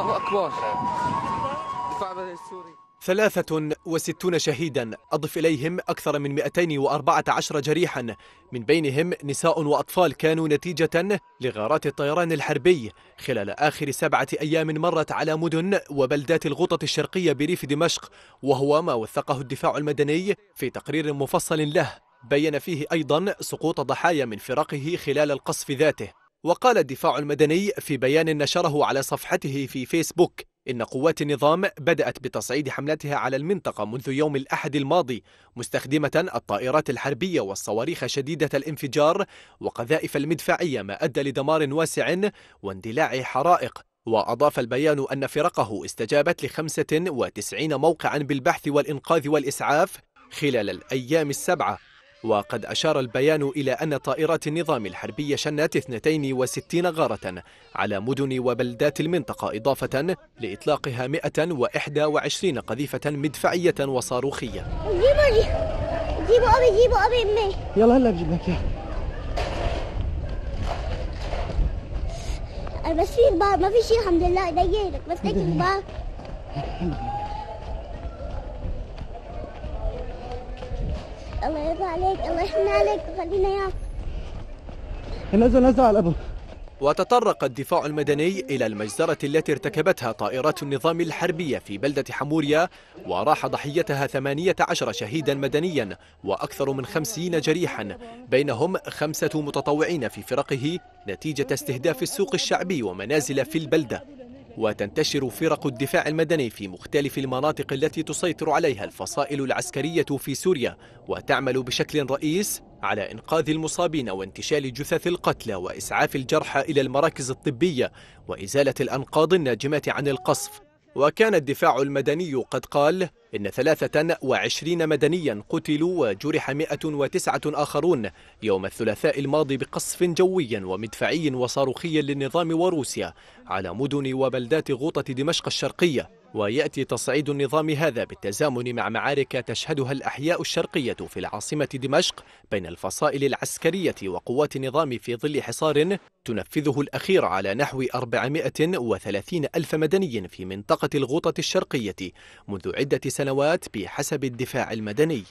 الله أكبر ثلاثة وستون السوري 63 شهيدا أضف إليهم أكثر من 214 جريحا من بينهم نساء وأطفال كانوا نتيجة لغارات الطيران الحربي خلال آخر سبعة أيام مرت على مدن وبلدات الغوطة الشرقية بريف دمشق وهو ما وثقه الدفاع المدني في تقرير مفصل له بين فيه أيضا سقوط ضحايا من فرقه خلال القصف ذاته وقال الدفاع المدني في بيان نشره على صفحته في فيسبوك إن قوات النظام بدأت بتصعيد حملتها على المنطقة منذ يوم الأحد الماضي مستخدمة الطائرات الحربية والصواريخ شديدة الانفجار وقذائف المدفعية ما أدى لدمار واسع واندلاع حرائق وأضاف البيان أن فرقه استجابت لخمسة وتسعين موقعا بالبحث والإنقاذ والإسعاف خلال الأيام السبعة وقد أشار البيان إلى أن طائرات النظام الحربي شنت 62 غارة على مدن وبلدات المنطقة إضافة لإطلاقها 121 قذيفة مدفعية وصاروخية جيبوا لي جيبوا أبي جيبوا أبي أمي يلا هلا بجيب لك بس في الباب ما في شيء الحمد لله لك بس اجي الباب الله يرضى عليك الله يحن عليك وخلينا اياك نزل نزل على ابو وتطرق الدفاع المدني إلى المجزرة التي ارتكبتها طائرات النظام الحربية في بلدة حموريا وراح ضحيتها 18 شهيدا مدنيا وأكثر من 50 جريحا بينهم خمسة متطوعين في فرقه نتيجة استهداف السوق الشعبي ومنازل في البلدة وتنتشر فرق الدفاع المدني في مختلف المناطق التي تسيطر عليها الفصائل العسكرية في سوريا وتعمل بشكل رئيس على إنقاذ المصابين وانتشال جثث القتلى وإسعاف الجرحى إلى المراكز الطبية وإزالة الأنقاض الناجمة عن القصف وكان الدفاع المدني قد قال إن 23 مدنيا قتلوا وجرح 109 آخرون يوم الثلاثاء الماضي بقصف جوي ومدفعي وصاروخي للنظام وروسيا على مدن وبلدات غوطة دمشق الشرقية ويأتي تصعيد النظام هذا بالتزامن مع معارك تشهدها الأحياء الشرقية في العاصمة دمشق بين الفصائل العسكرية وقوات النظام في ظل حصار تنفذه الأخير على نحو 430 ألف مدني في منطقة الغوطة الشرقية منذ عدة سنوات بحسب الدفاع المدني